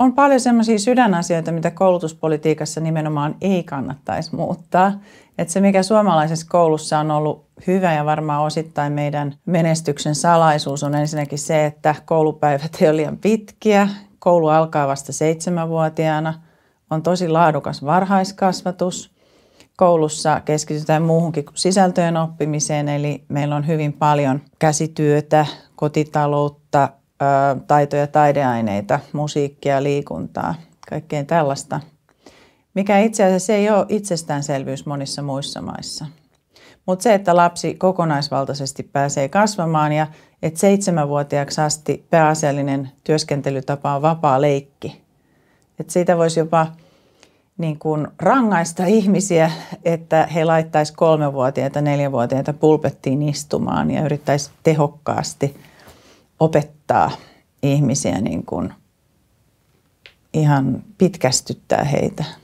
on paljon sellaisia sydänasioita, mitä koulutuspolitiikassa nimenomaan ei kannattaisi muuttaa. Että se, mikä suomalaisessa koulussa on ollut hyvä ja varmaan osittain meidän menestyksen salaisuus on ensinnäkin se, että koulupäivät ei ole liian pitkiä. Koulu alkaa vasta seitsemänvuotiaana. On tosi laadukas varhaiskasvatus. Koulussa keskitytään muuhunkin kuin sisältöjen oppimiseen, eli meillä on hyvin paljon käsityötä, kotitaloutta, taitoja, taideaineita, musiikkia, liikuntaa, kaikkein tällaista, mikä itse asiassa ei ole itsestäänselvyys monissa muissa maissa. Mutta se, että lapsi kokonaisvaltaisesti pääsee kasvamaan ja että seitsemänvuotiaaksi asti pääasiallinen työskentelytapa on vapaa leikki. Että siitä voisi jopa niin kuin rangaista ihmisiä, että he laittaisi kolmevuotiaita, neljävuotiaita pulpettiin istumaan ja yrittäisi tehokkaasti – opettaa ihmisiä niin kuin ihan pitkästyttää heitä.